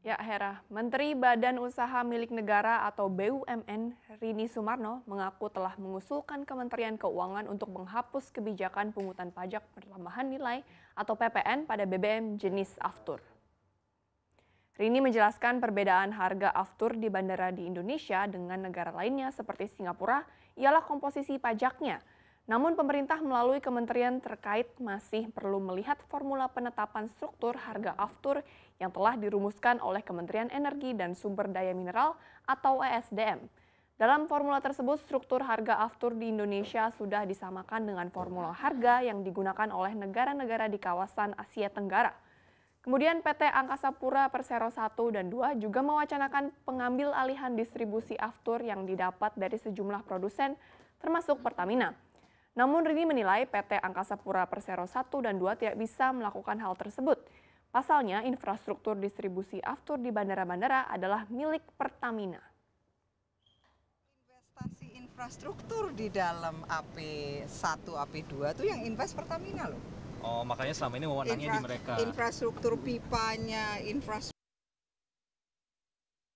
Ya Hera, Menteri Badan Usaha Milik Negara atau BUMN Rini Sumarno mengaku telah mengusulkan Kementerian Keuangan untuk menghapus kebijakan pungutan pajak perlambahan nilai atau PPN pada BBM jenis aftur. Rini menjelaskan perbedaan harga aftur di bandara di Indonesia dengan negara lainnya seperti Singapura ialah komposisi pajaknya – namun pemerintah melalui kementerian terkait masih perlu melihat formula penetapan struktur harga aftur yang telah dirumuskan oleh Kementerian Energi dan Sumber Daya Mineral atau ESDM. Dalam formula tersebut, struktur harga aftur di Indonesia sudah disamakan dengan formula harga yang digunakan oleh negara-negara di kawasan Asia Tenggara. Kemudian PT Angkasa Pura Persero 1 dan 2 juga mewacanakan pengambil alihan distribusi aftur yang didapat dari sejumlah produsen termasuk Pertamina. Namun Rini menilai PT Angkasa Pura Persero 1 dan 2 tidak bisa melakukan hal tersebut. Pasalnya, infrastruktur distribusi aftur di bandara-bandara adalah milik Pertamina. Investasi infrastruktur di dalam AP1, AP2 itu yang invest Pertamina loh. Oh, makanya selama ini wewenangnya di mereka. Infrastruktur pipanya, infrastruktur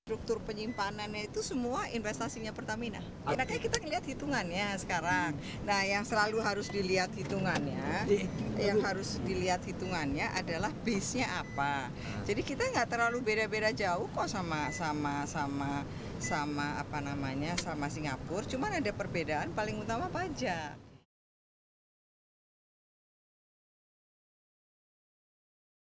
struktur penyimpanannya itu semua investasinya Pertamina. Nah, kayak kita ngelihat hitungannya sekarang. Nah, yang selalu harus dilihat hitungannya, iya, iya. yang harus dilihat hitungannya adalah base-nya apa. Ah. Jadi kita nggak terlalu beda-beda jauh kok sama sama sama sama apa namanya sama Singapura. Cuman ada perbedaan paling utama pajak.